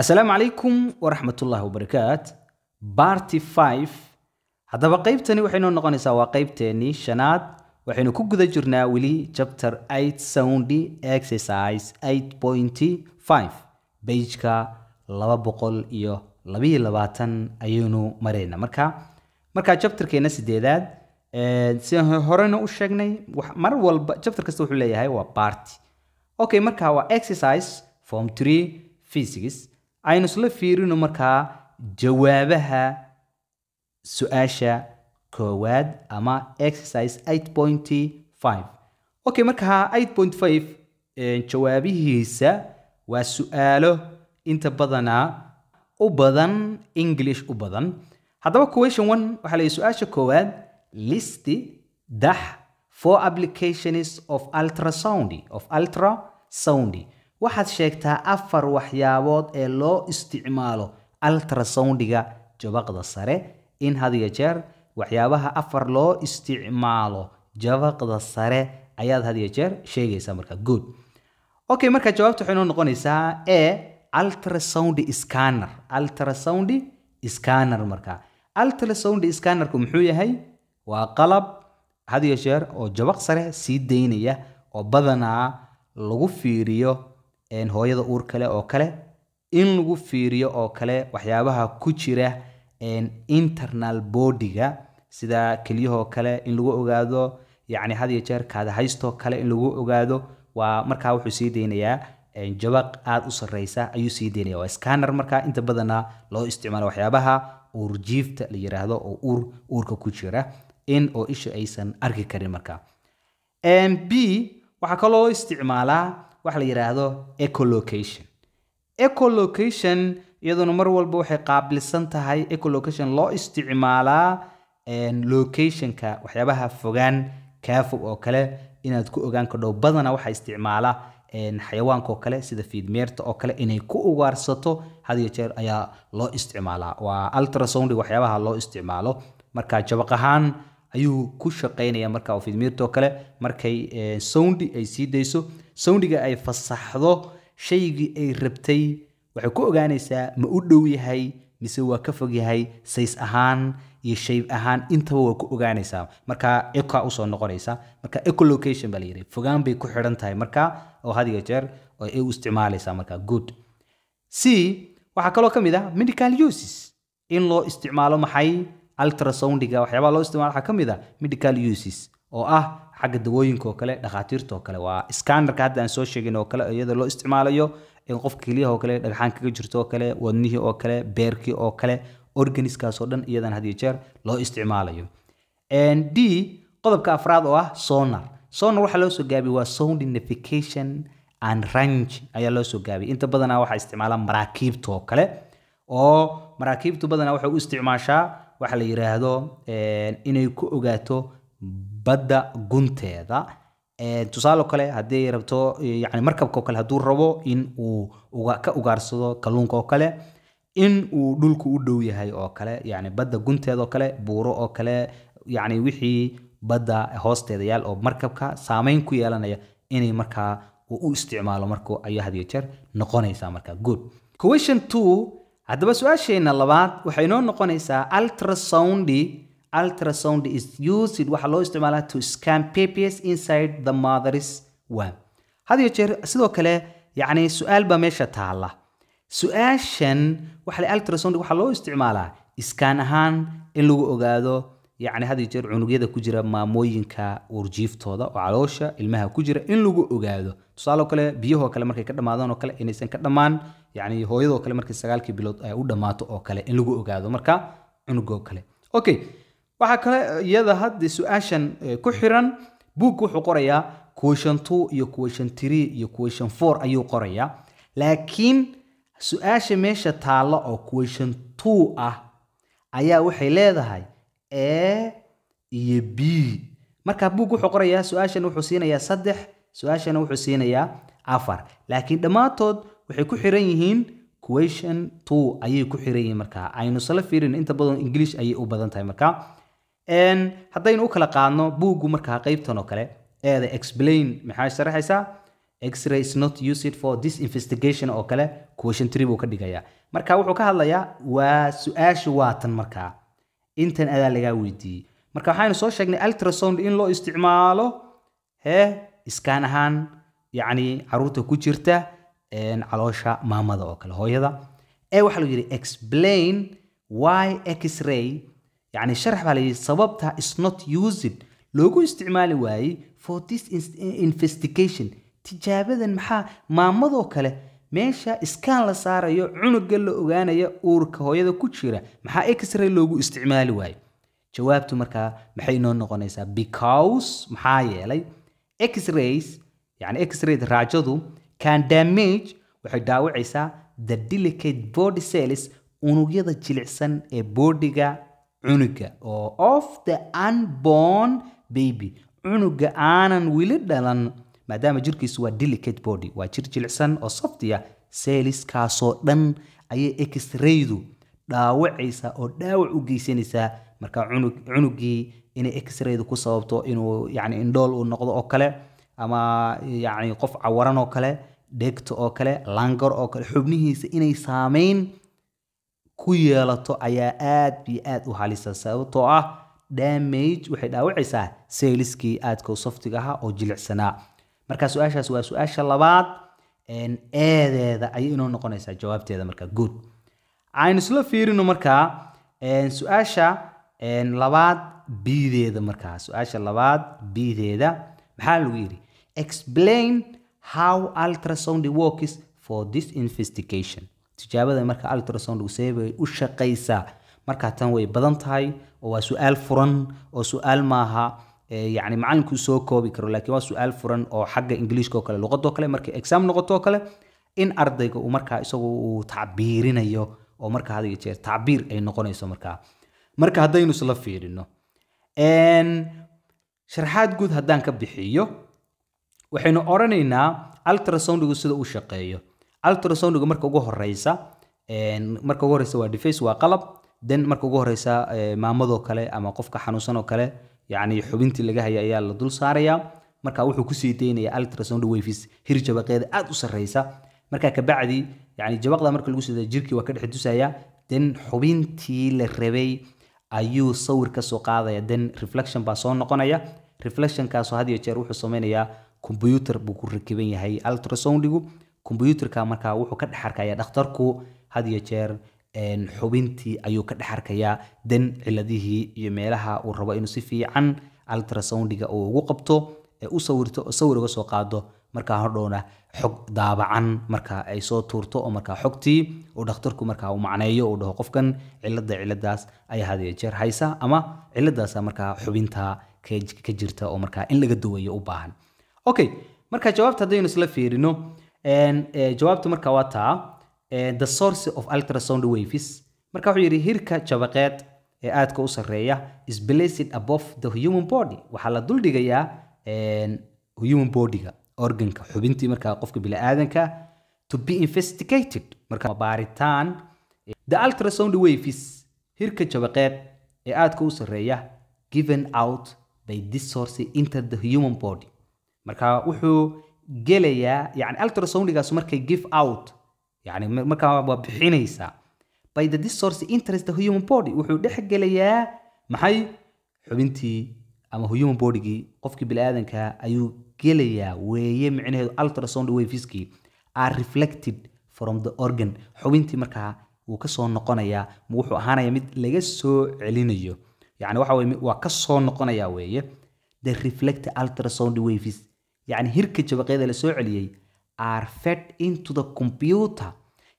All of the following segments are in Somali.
asalaamu calaykum waraxmatullaahi wabarakaat barty five haddaba qaybtani waxaynoo noqonaysaa waa qaybteennii shanaad waxaynu ku guda jirnaa weli chapter eight soundi exercise eight pointy five beijka laba boqol iyo labayo labaatan ayaynu maraynaa marka markaa chapterkeenna sideedaad sidaan horeyna u sheegnay mar walba chapter kasta wuxuu leeyahay waa barty okay marka waa exercise form three physics aynu isla fiirino markaa jawaabaha su-aasha koowaad ama exercise eight pointy five okay markaa eight point five jawaabihiisa waa su-aalo inta badanaa u badan english u badan haddaba question one waxaa la su-aasha koowaad listi dax four applications of ultra ultrasound of ultra ultrasound waxaad sheegtaa afar waxyaabood ee loo isticmaalo altrasoundiga jabaqda sare in had iyo jeer waxyaabaha afar loo isticmaalo jabaqda sare ayaad had iyo jeer sheegaysaa marka good okay marka jawaabta waxay inoo noqonaysaa e ultrasound scanner ultrasound scanner marka ultrasound scannerku muxuu yahay waa qalab had iyo jeer oo jabaq sare sii daynaya oo badanaa lagu fiiriyo hooyada uur kale oo kale in lagu fiiriyo oo kale waxyaabaha ku jira internal bodiga sida kelyahoo kale in lagu ogaado yacni had iyo jeer kaadahaystoo kale in lagu ogaado waa markaa wuxuu sii deynayaa jabaq aada u sarreysa ayuu sii deynaya waa scanner markaa inta badana loo isticmaalo waxyaabaha uur la yiraahdo oo uur uurka ku jira in oo isha aysan arki karin markaa b waxaa kaloo isticmaalaa waxa la yidhaahdo ecolocation ecolocation iyaduna mar walba waxay qaabilsan tahay ecolocation loo isticmaalaa locationka waxyaabaha fogaan kaafog oo kale inaad ku ogaan kadhow badana waxaa isticmaala xayawaankaoo kale sida fiidmeerta oo kale inay ku ugaarsato had iyo jeer ayaa loo isticmaalaa waa ultrasound waxyaabaha loo isticmaalo marka jabaq ahaan ayuu ku shaqaynaya marka fiidmeerta oo kale markay soundi ay sii dayso soundhiga ay fasaxdo shaygii ay rabtay waxay ku ogaanaysaa ma u dhow yahay mise waa ka fog yahay says ahaan iyo shayb ahaan intaba waa ku ogaanaysaa marka eco usoo noqonaysa marka ecolocation baa layidhi fogaan bay ku xidhan tahay marka oo hadiga jeer oo ay u isticmaalaysaa marka good c waxaa kaloo ka mid ah medical in loo isticmaalo maxay ultrasoundiga waxyaabaha loo isticmaalo waxaa ka mid ah medical oo ah xagga dawooyinka oo kale dhakhaatiirta oo kale waa scannerka hadda aan soo sheegin oo kale iyadoo loo isticmaalayo in qofka keliyaha oo kale dhagxaan kaga jirto oo kale wadnihii oo kale beerkii oo kale organiskaas dhan iyadan had jeer loo isticmaalayo d qodobka afraad oo ah sonar sonar waxaa loo soo gaabiyey waa soundification and range ayaa loo soo gaabiyey inta badanaa waxaa isticmaala maraakiibta oo kale oo maraakiibtu badanaa waxay u isticmaashaa waxaa la yidhaahdo eh, inay ku ogaato badda gunteeda tusaale kale haddii rabto yani markabka oo kale hadduu rabo in uu ka ugaarsado kalluunka oo kale in uu dhulku u dhow yahay oo kale yani badda gunteeda oo kale buuro oo kale yani wixii badda hoosteeda yaal oo markabka saameyn ku yeelanaya inay markaa u isticmaalo markuu ayaa had iyo jeer noqonaysaa markaa good question two haddaba su-aasheenna labaad waxay noo noqonaysaa ultrasound ultrasound is used waxaa loo isticmaalaa to scan papiers inside the mother's womb had iyo jeer sidoo kale yacni su-aal baa meesha taala su-aashan waxa la ultrasound waxaa loo isticmaalaa iskaan ahaan in lagu ogaado yacni had iyo jeer cunugyada ku jira maamooyinka uurjiiftooda oo caloosha ilmaha ku jira in lagu ogaado tusaaloo kale biyahoo kale markay ka dhammaadaan oo kale inaysan ka dhammaan yacni hooyadoo kale markay sagaalkii bilood ay u dhammaato oo kale in lagu ogaado marka cunugoo kale okay waxaa kale eh, iyada hadda su-aashan eh, ku xiran buugga wuxuu qorayaa question two iyo question three iyo question four ayuu qorayaa laakiin su-aasha meesha taalla oo question two ah ayaa waxay leedahay a iyo b marka buug wuxuu qorayaa su-aashan wuxuu siinayaa saddex su-aashana wuxuu siinayaa afar laakiin dhammaantood waxay ku xiran yihiin question two ayay ku xiran yihiin markaa aynu sala fiirin inta badan english ayay u badan tahay markaa haddaynu u kala qaadno buuggu markaa qaybtan oo kale eeda explain maxaa sharaxaysaa x-ray is not used for this investigation oo kale question three buu ka dhigayaa marka wuxuu ka hadlayaa waa su-aasha waatan markaa intan adaa lagaa weydiiyey marka waxaynu soo sheegnay ultrasound in loo isticmaalo hee iskaan ahaan yacni caruurta ku jirta caloosha maamada oo kale hooyada ee waxaa lagu yidhi explain why x-ray yani sharax baa layidhi sababta is not used loogu isticmaali waayey for this investigation tijaabadan maxaa maamadoo kale meesha iskaan la saarayo cunuga la ogaanaya uurka hooyada ku jira maxaa exray loogu isticmaali waayo jawaabtu markaa maxay noo noqonaysaa because maxaa yeelay exrays yani exrayd raajadu can damage waxay dhaawacaysaa the delicate body cells unugyada jilicsan ee boodhiga cunuga oo of the unborn baby cunuga aanan wili dhalan maadaama jirkiisu waa delicate body waa jir jilicsan oo softiya seeliskaasoo dhan ayay exraydu dhaawacaysaa oo dhaawac u geysanaysaa marka cunugii inay exraydu ku sababto inuu yani indhool uu noqdo oo kale ama yani qof cawaran oo kale dheegto oo kale langar oo kale xubnihiisa inay saameyn ku yeelato ayaa aad iyo aad u halisa sababtoo ah damage waxay dhaawacaysaa seeliskii aadka softiga ahaa oo jilicsanaa marka su-aashaas waa su-aasha labaad eedeeda ayay inoo noqonaysaa jawaabteeda marka good aynu isla fiirino markaa su-aasha labaad bideeda markaa su-aasha labaad bideeda maxaa lagu yidhi explain how ultrasound works for this investigation tijaabada marka altrasondgu see u shaqaysaa markaa tan way badan tahay oo waa su-aal furan oo su-aal maaha yani macalinku soo koobi karo laakiin waa su-aal furan oo xagga ingiliishka oo kale luqadoo kale markay exam noqotoo kale in ardayga uu markaa isagu uu tacbiirinayo oo marka had jeer tacbiir ay noqonayso markaa marka haddaynu isla fiirino sharxaad guud haddaan ka bixiyo waxaynu odhanaynaa altrasoundigu sida u shaqeeyo ultrasoundga marka ugu horeysa marka ugu horeysa waa deface waa qalab then marka ugu horeysa maamadoo kale ama qofka xanuunsanoo kale yacni xubintii laga haya ayaa la dul saarayaa marka wuxuu kusii deynayaa ultrasound waves hir jabaqeeda aad u sarreysa marka kabacdi yani jabaqda marka lagu soo jirkii waa ka dhex tusaya then xubintii la rabay ayuu sawir ka qaadaya then reflection baa soo noqonaya reflectionkaasoo had iyo jeer wuxuu samaynayaa combyuter buu ku rakiban yahay ultrasoundigu kombyuutarka markaa wuxuu ka dhex arkaya dhakhtarku had iyo jeer xubintii ayuu ka dhex arkayaa dan ciladihii iyo meelaha uu rabo inuu si fiican ultrasoundiga uu ugu qabto u sawirto sawir uga soo qaado markaa hordhowna xog daabacan marka ay soo tuurto oo markaa xogtii uu dhakhtarku markaa uu macneeyo uu dhaho qofkan cilada ciladaas ayaa had jeer haysa ama ciladaasa markaa xubinta ka jirta oo markaa in laga duwayo u baahan okay marka jawaabta haddaynu isla fiirino Eh, jawaabtu marka waa taa eh, the source of ultrasound waves marka wuxuu yidhi hirka jabaqeed ee aadka u sarreeya is placed above the human body waxaa la duldhigayaa eh, human bodyga organka xubintii markaa qofka bini'aadanka to be investigated marka baaritaan the ultrasound waves hirka jabaqeed ee aadka u sarreeya given out by this source into the human body marka wuxuu gelayaa yani ultrasondigaasu markay give out yani markaa waa bixinaysaa by the disorce interest human body wuxuu dhex gelayaa maxay xubintii ama human bodygii qofkii biniaadanka ayuu gelayaa weeye micnaheedu ultrasound waveskii are reflected from the organ xubintii markaa wuu kasoo noqonayaa wuxuu ahaanaya mid laga soo celinayo yani waxa waa kasoo noqonaya weeye the reflect ultrasound waves yani hirka jabaqyada lasoo soo celiyey are fed into the computer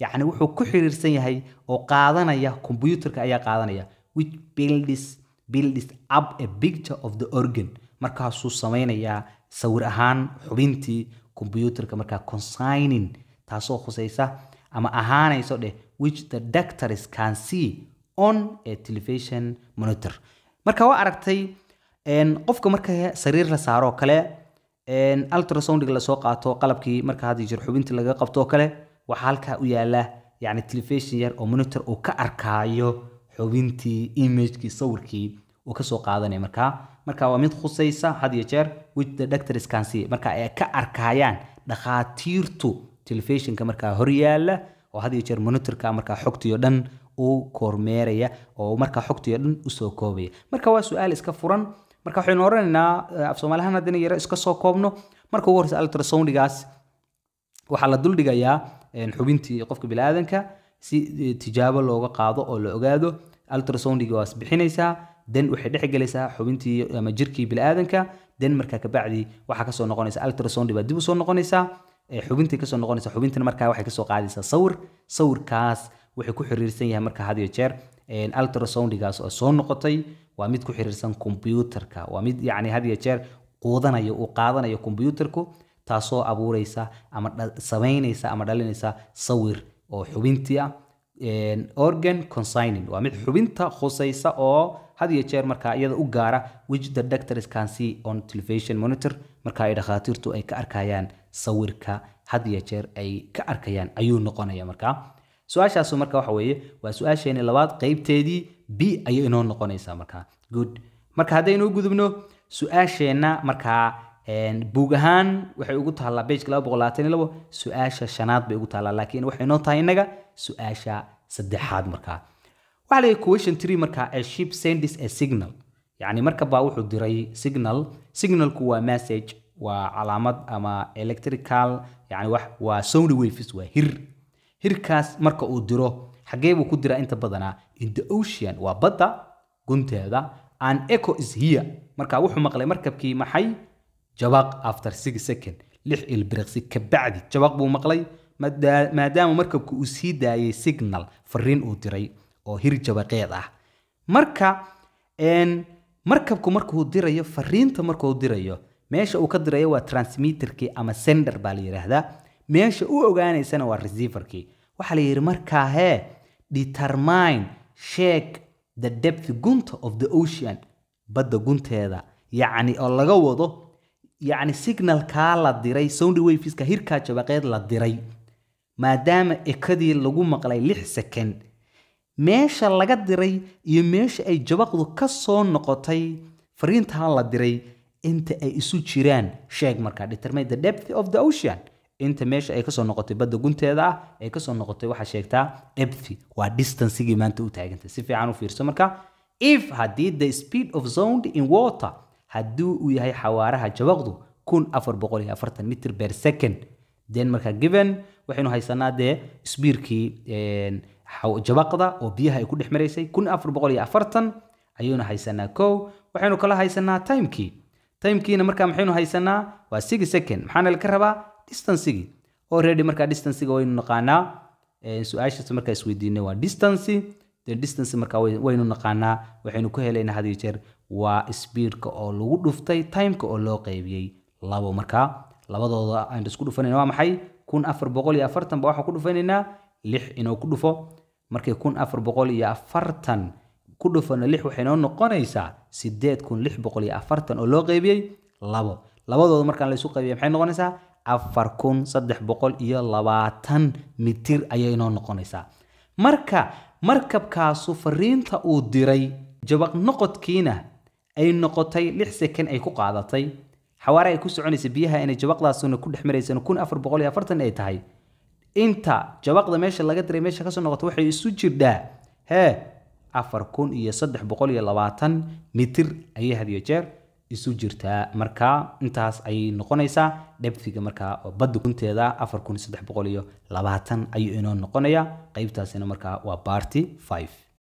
yani wuxuu ku xiriirsan yahay oo qaadanaya computerka ayaa qaadanaya which builds builds up a picture of the organ markaasuu samaynayaa sawir ahaan xubintii computerka markaa consigning taasoo khusaysa ama ahaanayso dheh which the doctors can see on a television monitor marka waa aragtay qofka marka sariir la saaroo kale ultrasoundiga lasoo qaato qalabkii marka hadda jir xubintii laga qabtoo kale waxaa halkaa u yaala yani telefishon yar oo monitor uu ka arkaayo xubintii imagekii sawirkii uu kasoo qaadanaya markaa marka waa mid khusaysa had iyo jeer withthe doctor marka ay ka arkaayaan dhakhaatiirtu telefishonka markaa hor yaala oo had iyo jeer monitorka markaa xogtiyo dhan uu kormeeraya oo markaa xogtiio dhan usoo koobaya marka waa su-aal iska furan marka waxaynu oranaynaa eh, af soomaalihan haddina yaro iska soo koobno marka ugu horeysa ultrasoundigaas waxaa la duldhigayaa eh, xubintii qofka biniaadanka si eh, tijaabo looga qaado oo la ogaado ultrasoundiga waas bixinaysaa dan waxay dhex xubintii ama jirkii biniaadanka dan markaa kabacdi waxaa kasoo noqonaysa ultrasound baa dib usoo noqonaysaa xubintay kasoo noqonaysa xubintan markaa waxay kasoo qaadaysaa sawir sawirkaas wuxuu ku xiriirsan yahay marka had iyo jeer ultrasoundigaas oo soo noqotay waa mid ku xiriirsan kombyuutarka waa mid yacni had jeer quudanayo uu qaadanayo kombyuutarku taasoo abuureysa ama samaynaysa ama dhalinaysa sawir oo xubintii ah organ consigning waa mid xubinta khusaysa oo had iyo jeer markaa iyada u gaara which the doctors can see on television monitor marka ay dhakhaatiirtu ay ka arkayaan sawirka had jeer ay ka arkayaan ayuu noqonaya markaa su-aashaasu marka waxa weeye waa su-aasheeni labaad qaybteedii b ayay inoo noqonaysaa markaa good marka haddaynu gudubno su-aasheenna markaa buug ahaan waxay ugu taallaa bejka laba boqol labaatan iyo labo su-aasha shanaad bay ugu taallaa laakiin waxay inoo tahay innaga su-aasha saddexaad markaa waxaa leeyahay question tree markaa a ship sends a signal yacni marka baa wuxuu diray signal signalku waa message waa calaamad ama electrical yani wax waa sound waves waa hir hirkaas marka uu diro xagee buu ku diraa inta badanaa in the ocean waa badda gunteeda an echo is here marka wuxuu maqlay markabkii maxay jabaaq after six second lix ilbiriqsi kabacdi jabaaq buu maqlay maadaama markabku uu sii daayay signal fariin uu diray oo hir jabaqeed ah marka markabku markuu dirayo fariinta markuu dirayo meesha uu ka dirayo waa transmitterkii ama sender baa la yidhaahdaa meesha u ogaanaysana waa receiverkii waxaa la yidhi markaa hee determine sheeg the depth gunta of the ocean badda gunteeda yacni oo laga wado yacni signalkaa la diray sound waveska hirkaa jabaqeed la diray maadaama ekadii lagu maqlay lix second meesha laga diray iyo meesha ay jabaqdu ka soo noqotay fariintaa la diray inta ay isu jiraan sheeg markaa determine the depth of the ocean inta meesha ay kasoo noqotay badda gunteeda ah ay kasoo noqotay waxaa sheegtaa depthy waa distancegii maanta u taagantay si fiican u fiirso marka if haddii the speed of sound in water hadduu uu yahay xawaaraha jabaqdu kun afar boqol iyo afartan mitr per second then marka given waxaynu haysanaa dee sbiirkii jabaqda oo biyaha ay ku dhex maraysay kun afar boqol iyo afartan ayaynu haysanaa kow waxaynu kala haysanaa timekii timekiina markaa maxaynu haysanaa waa six second maxaana laka rabaa distancigii already markaa distancega waynu naqaanaa su-aashaas markaa isweydiinay waa distance the distance markaa waynu naqaanaa waxaynu ku helaynaa had jeer waa speedka oo lagu dhuftay timeka oo loo qaybiyey labo markaa labadooda aynu isku dhufanayna waa maxay kun afar boqol iyo afartan ba waxaan ku dhufanaynaa lix inoo ku dhufo markay kun afar boqol iyo afartan ku dhufana lix waxay noo noqonaysaa sideed kun lix boqol iyo afartan oo loo qaybiyey labo labadooda markaan laysu qaybiya maxay noqonaysaa afar kun saddex boqol iyo labaatan mitir ayay inoo noqonaysaa marka markabkaasu fariinta uu diray jabaq noqodkiina ay noqotay lix sekan ay ku qaadatay xawaare ay ku soconaysa biyaha inay jabaqdaasuna ku dhex maraysana kun afar boqol iyo afartan ay tahay inta jabaqda meesha laga diray meesha kasoo noqota waxay isu jirdhaa hee afar kun iyo saddex boqol iyo labaatan mitir ayay hadiyo jeer isu jirtaa markaa intaas ayay noqonaysaa dhebtiga markaa oo badda kunteeda afar kun saddex boqol iyo labaatan ayuu inoo noqonaya qaybtaasina markaa waa barty five